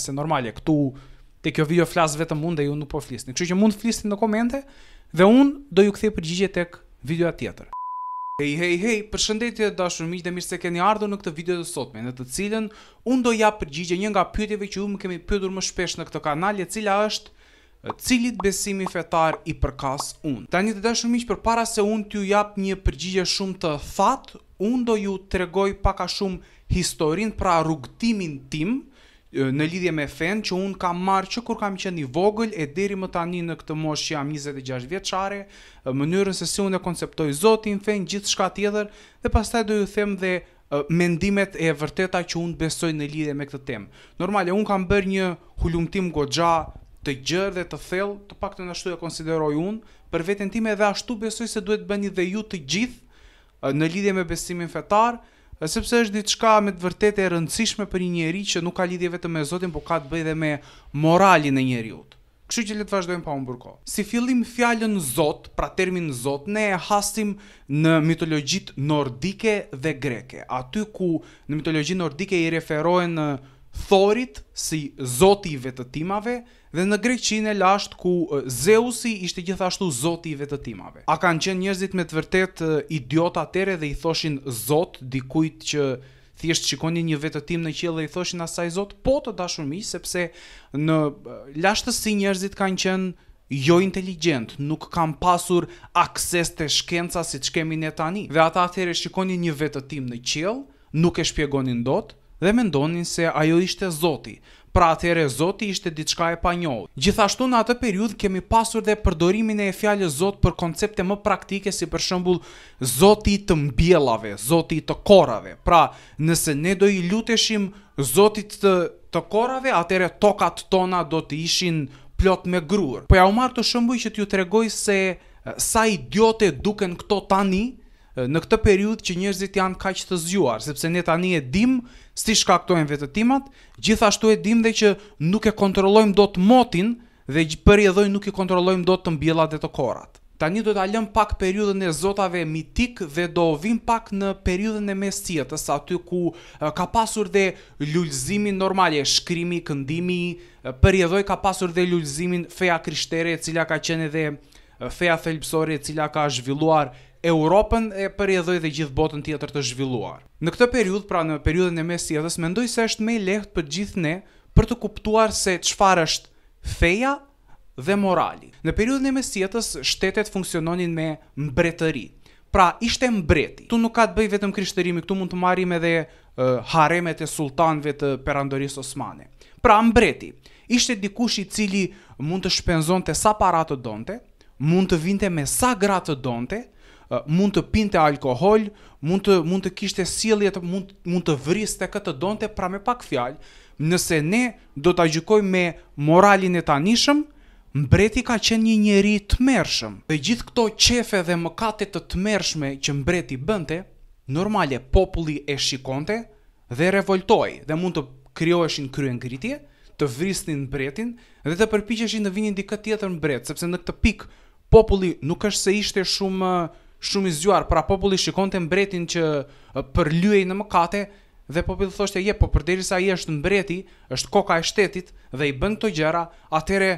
se normale, e këtu te kjo video flas vetëm unë dhe ju nuk po flisni. Kështu që mund të flisni në komente dhe unë do ju kthej përgjigje tek videoja tjetër. Hey hey hey, përshëndetje dashur miq dhe mirë se keni ardhur në këtë video të sotme, në të cilën unë do jap përgjigje një nga pyetjeve që ju më keni pyetur më shpesh në këtë kanal, e cila është Cilit besimi fetar i përkas unë Ta një të da miq, për para se unë t'ju jap një përgjigje shumë të fat Unë do ju tregoj pak a shumë historinë pra rrugtimin tim në lidhje me fen që unë kam marrë që kur kam qenë i vogël e deri më tani në këtë mosh që jam 26 vjeçare, mënyrën se si unë e konceptoj Zotin, fen, gjithçka tjetër dhe pastaj do ju them dhe mendimet e vërteta që unë besoj në lidhje me këtë temë. Normale, unë kam bërë një hulumtim goxha të gjerë dhe të thellë, të paktën ashtu e konsideroj unë, për veten time dhe ashtu besoj se duhet bëni dhe ju të gjithë në lidhje me besimin fetar, sepse është diçka me të vërtetë e rëndësishme për një njerëz që nuk ka lidhje vetëm me Zotin, por ka të bëjë edhe me moralin e njerëzit. Kështu që le të vazhdojmë pa humbur kohë. Si fillim fjalën Zot, pra termin Zot, ne e hasim në mitologjitë nordike dhe greke, aty ku në mitologjinë nordike i referohen thorit si zoti i vetëtimave dhe në greqinë e lashtë ku Zeusi ishte gjithashtu zoti i vetëtimave. A kanë qenë njerëzit me të vërtet idiot atere dhe i thoshin zot dikujt që thjesht shikonin një vetëtim në qiell dhe i thoshin asaj zot? Po të dashur mi, sepse në lashtësi njerëzit kanë qenë jo inteligent, nuk kam pasur akses të shkenca si të shkemi në tani. Dhe ata atëherë shikonin një vetëtim në qiell, nuk e shpjegonin dotë, dhe mendonin se ajo ishte zoti, pra atere zoti ishte diçka e pa njohë. Gjithashtu në atë periud kemi pasur dhe përdorimin e e fjallë zot për koncepte më praktike si për shëmbull zoti të mbjelave, zoti të korave. Pra nëse ne do i luteshim zotit të, të korave, atere tokat tona do të ishin plot me grurë. Po ja u marr të shëmbuj që t'ju të regoj se sa idiote duken këto tani, në këtë periudhë që njerëzit janë kaq të zgjuar, sepse ne tani e dim si shkaktojnë vetëtimat, gjithashtu e dim dhe që nuk e kontrollojmë dot motin dhe përjedhoj nuk e kontrollojmë dot të mbjellat dhe të korrat. Tani do ta lëm pak periudhën e zotave mitik dhe do vim pak në periudhën e mesjetës, aty ku ka pasur dhe lulzimin normal e shkrimi, këndimi, përjedhoj ka pasur dhe lulëzimin feja krishtere e cila ka qenë dhe feja thelpsore e cila ka zhvilluar Europën e përjedhoj dhe gjithë botën tjetër të zhvilluar. Në këtë periud, pra në periudën e mes jetës, mendoj se është me lehtë për gjithë ne për të kuptuar se qëfar është feja dhe morali. Në periudën e mes jetës, shtetet funksiononin me mbretëri. Pra, ishte mbreti. Tu nuk ka të bëj vetëm krishterimi, këtu mund të marim edhe uh, haremet e sultanve të perandorisë osmane. Pra, mbreti. Ishte dikush i cili mund të shpenzon të sa paratë të donte, mund të vinte me sa gratë të donte, mund të pinte alkohol, mund të mund të kishte sjellje mund mund të vriste këtë donte pra me pak fjalë, nëse ne do ta gjykojmë me moralin e tanishëm, mbreti ka qenë një njeri të mërshëm. Dhe gjithë këto qefe dhe mëkatet të të që mbreti bënte, normale populli e shikonte dhe revoltoj dhe mund të kryoeshin kryen gritje, të vristin mbretin dhe të përpiqeshin të vinin dikët tjetër mbret, sepse në këtë pikë, populli nuk është se ishte shumë shumë i zgjuar, pra populli shikonte mbretin që për lyej në mëkate dhe populli thoshte, "Je, po përderisa ai është mbreti, është koka e shtetit dhe i bën këto gjëra, atëre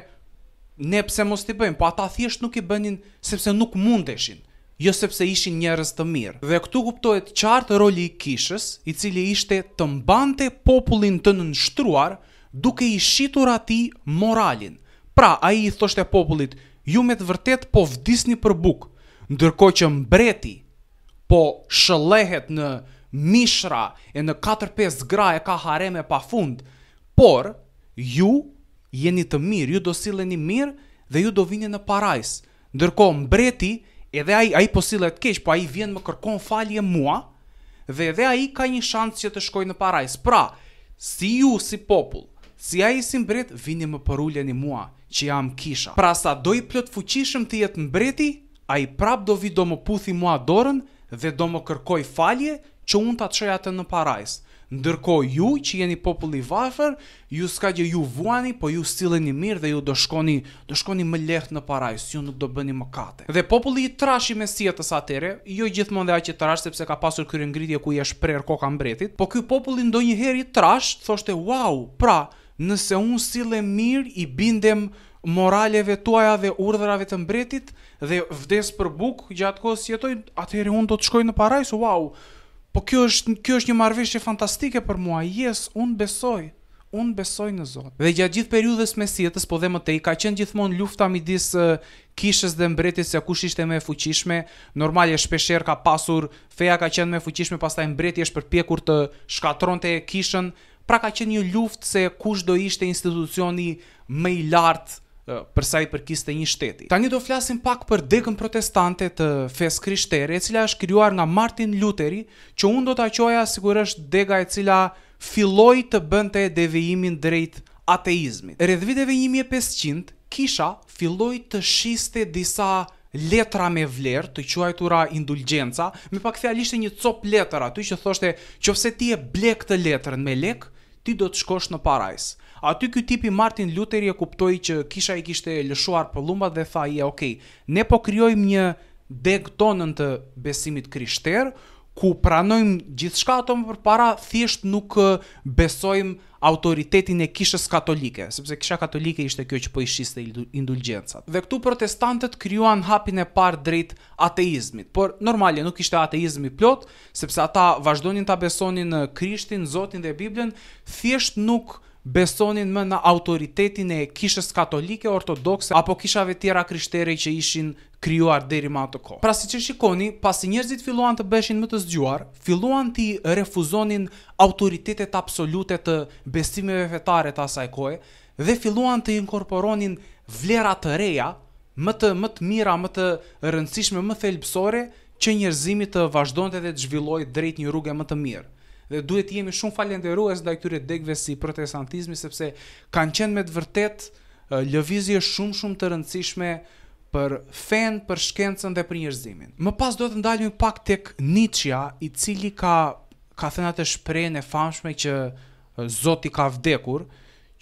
ne pse mos ti bëjmë? Po ata thjesht nuk i bënin sepse nuk mundeshin." jo sepse ishin njerëz të mirë. Dhe këtu kuptohet qartë roli i kishës, i cili ishte të mbante popullin të nënshtruar duke i shitur atij moralin. Pra, ai i thoshte popullit, ju me të vërtetë po vdisni për Bukë, ndërko që mbreti po shëlehet në mishra e në 4-5 gra e ka hareme pa fund, por ju jeni të mirë, ju do sileni mirë dhe ju do vini në parajs. Ndërko mbreti edhe ai ai po sillet keq, po ai vjen më kërkon falje mua dhe edhe ai ka një shans që të shkojë në parajs. Pra, si ju si popull, si ai si mbret, vini më për mua që jam kisha. Pra sa do i plot fuqishëm të jetë mbreti, a i prap do vi do më puthi mua dorën dhe do më kërkoj falje që unë të atëshoj atë në parajsë. Ndërko ju që jeni populli vafer ju s'ka gjë ju vuani, po ju stileni mirë dhe ju do shkoni, do shkoni më lehtë në si ju nuk do bëni më kate. Dhe populli i trash i mesjetës atere, jo gjithmonë dhe aq i trash, sepse ka pasur kërë ngritje ku i është prerë koka mbretit, po kjo populli ndo njëheri trash, thoshte, wow, pra, nëse unë s'ile mirë, i bindem moraleve tuaja dhe urdhrave të mbretit dhe vdes për buk gjatë kohës si jetoj, atëherë unë do të shkoj në parajs, wow, po kjo është, kjo është një marrëveshje fantastike për mua, yes, unë besoj, unë besoj në Zot. Dhe gjatë gjithë periudhës mesjetës, po dhe më tej, ka qenë gjithmonë lufta midis uh, kishës dhe mbretit se kush ishte me fuqishme, normal e shpesher ka pasur, feja ka qenë me fuqishme, pastaj mbreti është përpjekur të shkatron të kishën, pra ka qenë një luftë se kush do ishte institucioni më i lartë përsa i përkiste një shteti. Tani do flasim pak për degën protestante të fesë krishtere, e cila është kryuar nga Martin Lutheri, që unë do të aqoja sigurësht dega e cila Filoj të bënte devijimin drejt ateizmit. E viteve 1500, kisha filoj të shiste disa letra me vlerë, të quajtura indulgenca, me pak thealisht një cop letra aty që thoshte që fse ti e blek të letrën me lek, ti do të shkosh në parajsë aty ky tipi Martin Luther e kuptoi që kisha i kishte lëshuar pöllumbat dhe tha ja, ok, ne po krijojmë një deg tonën të besimit krishter, ku pranojmë gjithçka ato më përpara, thjesht nuk besojmë autoritetin e kishës katolike, sepse kisha katolike ishte kjo që po i shiste indulgjencat. Dhe këtu protestantët kryuan hapin e parë drejt ateizmit, por normalje nuk ishte ateizmi plot, sepse ata vazhdonin të besonin në krishtin, zotin dhe biblën, thjesht nuk besonin më në autoritetin e kishës katolike, ortodokse, apo kishave tjera krishtere që ishin kryuar deri ma të kohë. Pra si që shikoni, pasi njerëzit filluan të beshin më të zgjuar, filluan të refuzonin autoritetet absolute të besimeve fetare të asaj koje, dhe filluan të inkorporonin vlera të reja, më të, më të mira, më të rëndësishme, më thelbësore, që njerëzimi të vazhdojnë dhe të zhvilloj drejt një rrugë më të mirë dhe duhet jemi shumë falenderues ndaj këtyre degëve si protestantizmi sepse kanë qenë me të vërtet lëvizje shumë shumë të rëndësishme për fen, për shkencën dhe për njerëzimin. Më pas do të ndalemi pak tek Nietzsche, i cili ka ka thënë atë shprehje e famshme që Zoti ka vdekur,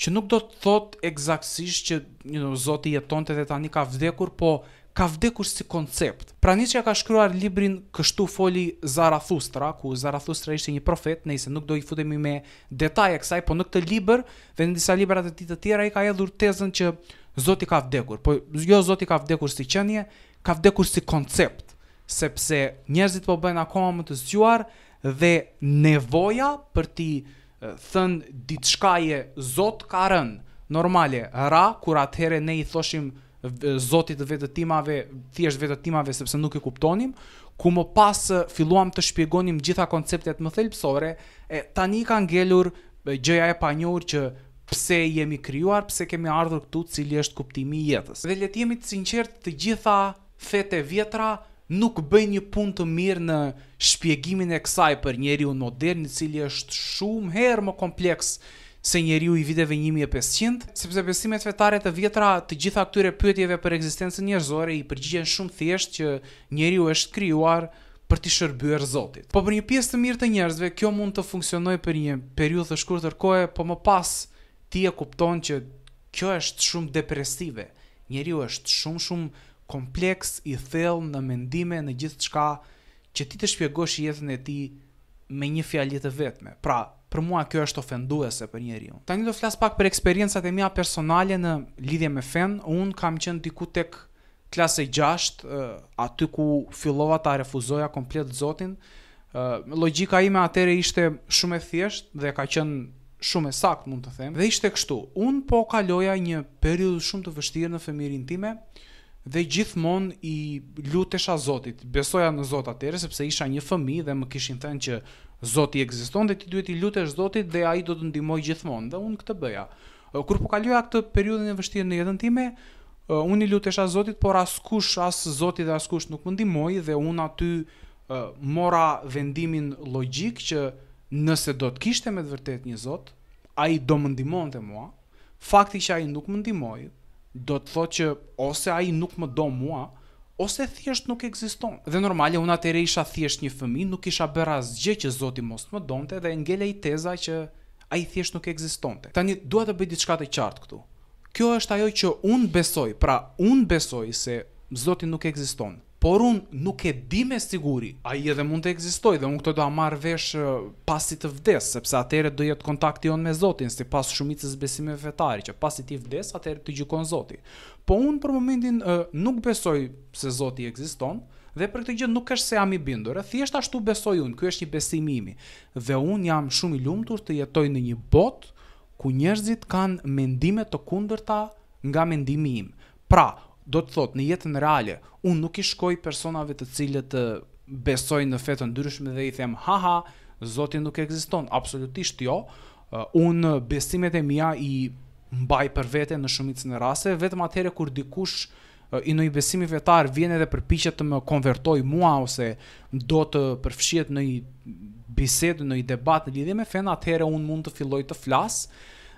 që nuk do të thotë eksaktësisht që një Zoti jetonte dhe tani ka vdekur, po ka vdekur si koncept. Pra një që ka shkruar librin kështu foli Zarathustra, ku Zarathustra ishte një profet, nejse nuk do i futemi me detaje kësaj, po në këtë liber dhe në disa liberat e ti të tjera i ka edhur tezën që Zoti ka vdekur. Po jo Zoti ka vdekur si qënje, ka vdekur si koncept, sepse njerëzit po bëjnë akoma më të zgjuar dhe nevoja për ti thënë ditë shkaje Zot ka rënë. Normale, ra, kur atëhere ne i thoshim zotit të vetë timave, thjesht vetë timave sepse nuk e kuptonim, ku më pas filluam të shpjegonim gjitha konceptet më thelpsore, e tani ka ngelur gjëja e panjohur që pse jemi kryuar, pse kemi ardhur këtu cili është kuptimi jetës. Dhe të jemi të sinqert të gjitha fete vjetra nuk bëj një pun të mirë në shpjegimin e kësaj për njeri unë modern, i cili është shumë herë më kompleks se njeriu i viteve 1500, sepse besimet fetare të vjetra të gjitha këtyre pyetjeve për ekzistencën njerëzore i përgjigjen shumë thjesht që njeriu është krijuar për të shërbyer Zotit. Po për një pjesë të mirë të njerëzve kjo mund të funksionojë për një periudhë të shkurtër kohe, po më pas ti e kupton që kjo është shumë depresive. Njeriu është shumë shumë kompleks i thellë në mendime, në gjithçka që ti të shpjegosh jetën e tij me një fjalë të vetme. Pra, për mua kjo është ofenduese për njeriu. Tani do të flas pak për eksperiencat e mia personale në lidhje me fen. Un kam qenë diku tek klasa 6, uh, aty ku fillova ta refuzoja komplet Zotin. Uh, logjika ime atëre ishte shumë e thjeshtë dhe ka qenë shumë e saktë, mund të them. Dhe ishte kështu. Un po kaloja një periudhë shumë të vështirë në fëmirin time, dhe gjithmonë i lutesha Zotit. Besoja në Zot atëherë sepse isha një fëmijë dhe më kishin thënë që Zoti ekziston dhe ti duhet i lutesh Zotit dhe ai do të ndihmoj gjithmonë. Dhe unë këtë bëja. Kur po kaloja këtë periudhën e vështirë në jetën time, unë i lutesha Zotit, por askush, as Zoti dhe askush nuk më ndihmoi dhe unë aty mora vendimin logjik që nëse do të kishte me të vërtetë një Zot, ai do më ndihmonte mua. Fakti që ai nuk më ndihmoi, do të thotë që ose ai nuk më do mua, ose thjesht nuk ekziston. Dhe normale, unë atëherë isha thjesht një fëmijë, nuk isha bërë asgjë që Zoti mos më donte dhe i teza që ai thjesht nuk ekzistonte. Tani dua të bëj diçka të qartë këtu. Kjo është ajo që unë besoj, pra unë besoj se Zoti nuk ekziston. Por un nuk e di me siguri, ai edhe mund të ekzistojë dhe unë këtë do ta marr vesh pasi të vdes, sepse atëherë do jetë kontakti on me Zotin sipas shumicës besimeve fetare që pasi ti vdes atëherë të gjykon Zoti. Po un për momentin nuk besoj se Zoti ekziston dhe për këtë gjë nuk është se jam i bindur, thjesht ashtu besoj un. Ky është një besimimi dhe un jam shumë i lumtur të jetoj në një bot ku njerëzit kanë mendime të kundërta nga mendimi im. Pra do të thotë në jetën reale un nuk i shkoj personave të cilët të besojnë në fetën ndryshme dhe i them ha ha zoti nuk ekziston absolutisht jo un besimet e mia i mbaj për vete në shumicën e rasteve vetëm atëherë kur dikush i i besimi vetar vjen edhe përpiqet të më konvertoj mua ose do të përfshihet në një bisedë në një debat në lidhje me fen atëherë un mund të filloj të flas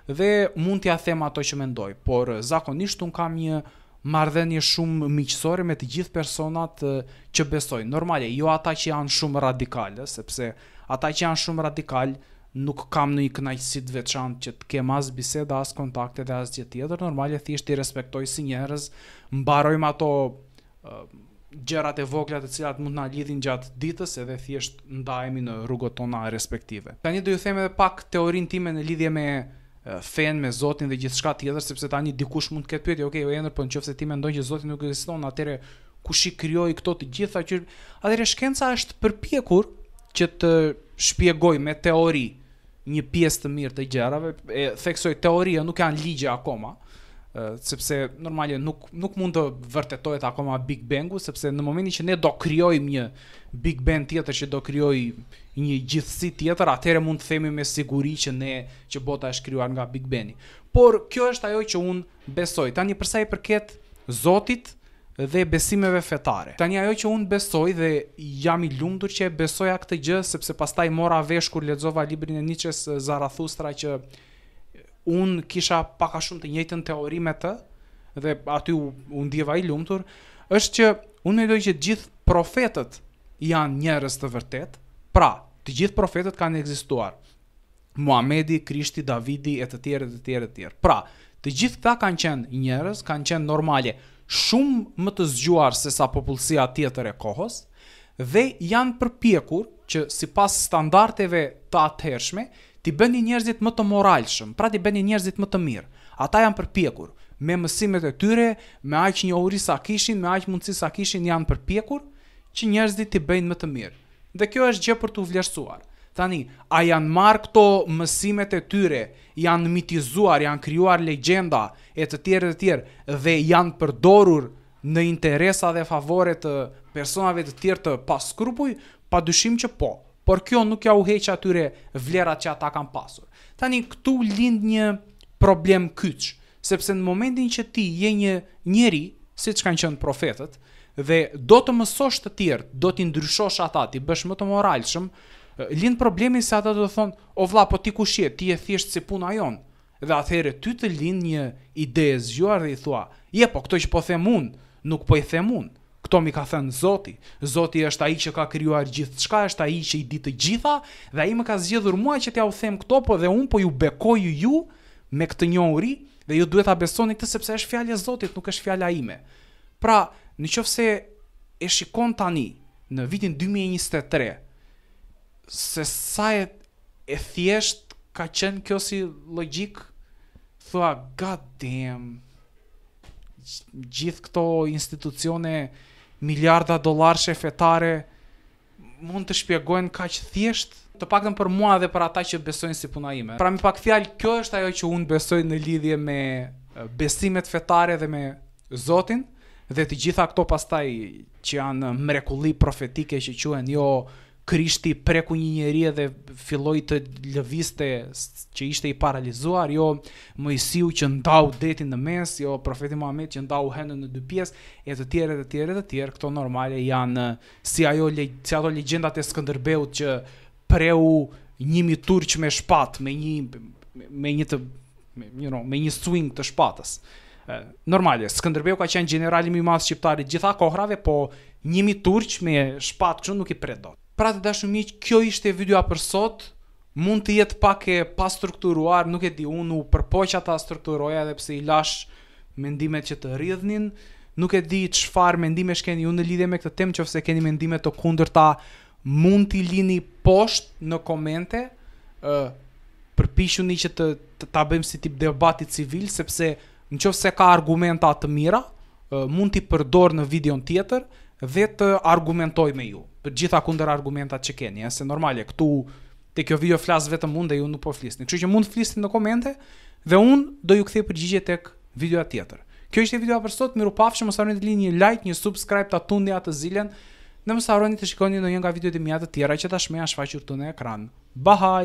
dhe mund t'ia them ato që mendoj por zakonisht un kam një marrëdhënie shumë miqësore me të gjithë personat që besojnë. Normale, jo ata që janë shumë radikalë, sepse ata që janë shumë radikal nuk kam në një kënaqësi të veçantë që të kem as biseda as kontakte dhe as gjë tjetër. Normale, thjesht i respektoj si njerëz, mbarojmë ato uh, gjërat e vogla të cilat mund na lidhin gjatë ditës edhe thjesht ndahemi në rrugët tona respektive. Tani do ju them edhe pak teorinë time në lidhje me fen me Zotin dhe gjithçka tjetër sepse tani dikush mund të ketë pyetje, okay, ojëndër, po nëse ti mendon që Zoti nuk ekziston, atëre kush i krijoi këto të gjitha që atëre shkenca është përpjekur që të shpjegoj me teori një pjesë të mirë të gjërave, e theksoj teoria nuk kanë ligje akoma sepse normalisht nuk nuk mund të vërtetohet akoma Big Bang-u sepse në momentin që ne do krijojmë një Big Bang tjetër që do krijoj një gjithësi tjetër, atëherë mund të themi me siguri që ne që bota është krijuar nga Big Bang-i. Por kjo është ajo që un besoj. Tani për sa i përket Zotit dhe besimeve fetare. Tani ajo që un besoj dhe jam i lumtur që e besoja këtë gjë sepse pastaj mora vesh kur lexova librin e Nietzsche's Zarathustra që un kisha pak a shumë të njëjtën teori me të dhe aty u, u ndjeva i lumtur është që unë mendoj që të gjithë profetët janë njerëz të vërtet pra të gjithë profetët kanë ekzistuar Muhamedi, Krishti, Davidi e të tjerë e të tjerë e të tjerë. Pra, të gjithë këta kanë qenë njerëz, kanë qenë normale, shumë më të zgjuar se sa popullësia tjetër e kohës dhe janë përpjekur që si pas standarteve të atëhershme ti bëni njerëzit më të moralshëm, pra ti bëni njerëzit më të mirë. Ata janë përpjekur me mësimet e tyre, me aq një uri sa kishin, me aq mundësi sa kishin janë përpjekur që njerëzit ti bëjnë më të mirë. Dhe kjo është gjë për të vlerësuar. Tani, a janë marrë këto mësimet e tyre, janë mitizuar, janë krijuar legjenda e të tjerë të tjerë dhe janë përdorur në interesa dhe favore të personave të tjerë të paskrupuj, pa dyshim që po, por kjo nuk ja u heq atyre vlerat që ata kanë pasur. Tani këtu lind një problem kyç, sepse në momentin që ti je një njeri, siç kanë qenë profetët, dhe do të mësosh të tjerë, do të ndryshosh ata, ti bësh më të moralshëm, lind problemi se ata do të thonë, "O vlla, po ti kush je? Ti je thjesht si puna jon." Dhe atëherë ty të lind një ide zgjuar dhe i thua, "Je, po këto që po them unë, nuk po i them unë." Kto mi ka thënë Zoti, Zoti është ai që ka krijuar gjithçka, është ai që i di të gjitha dhe ai më ka zgjedhur mua që t'ja u them këto, po dhe un po ju bekoj ju, ju me këtë njohuri dhe ju duhet ta besoni këtë sepse është fjala e Zotit, nuk është fjala ime. Pra, nëse e shikon tani në vitin 2023 se sa e, e thjesht ka qenë kjo si logjik, thua god damn gjithë këto institucione miliarda dollar shefetare mund të shpjegojnë kaq thjesht të paktën për mua dhe për ata që besojnë si puna ime. Pra më pak fjalë, kjo është ajo që unë besoj në lidhje me besimet fetare dhe me Zotin dhe të gjitha këto pastaj që janë mrekulli profetike që quhen jo Krishti preku një njeri dhe filloi të lëviste që ishte i paralizuar, jo Moisiu që ndau detin në mes, jo profeti Muhammed që ndau hendën në dy pjesë e të tjera e të tjera e të këto normale janë si ajo si ato legjendat e Skënderbeut që preu një turq me shpatë, me një me një të me, me një swing të shpatës. Normale, Skënderbeu ka qenë generali më i madh shqiptar i gjitha kohrave, po një turq me shpatë kështu nuk i pret dot. Pra të dashë miq, kjo ishte videoja për sot. Mund të jetë pak e pa strukturuar, nuk e di unë u përpoq ata strukturoja edhe pse i lash mendimet që të rrjedhnin. Nuk e di çfarë mendimesh keni ju në lidhje me këtë temë, nëse keni mendime të kundërta, mund t'i lini poshtë në komente. ë Përpishuni që të ta bëjmë si tip debat civil, sepse nëse ka argumenta të mira, mund t'i përdor në videon tjetër dhe të argumentoj me ju. Për gjitha kunder argumentat që keni, ëh, se normale këtu te kjo video flas vetëm unë dhe ju nuk po flisni. Kështu që mund të flisni në komente dhe un do ju kthej përgjigje tek videoja tjetër. Kjo ishte videoja për sot, miru pafshëm, mos harroni të lini një like, një subscribe ta tundni atë zilen. Ne mos harroni të shikoni ndonjë nga videot e mia të tjera që tashmë janë shfaqur tonë në ekran. Bahaj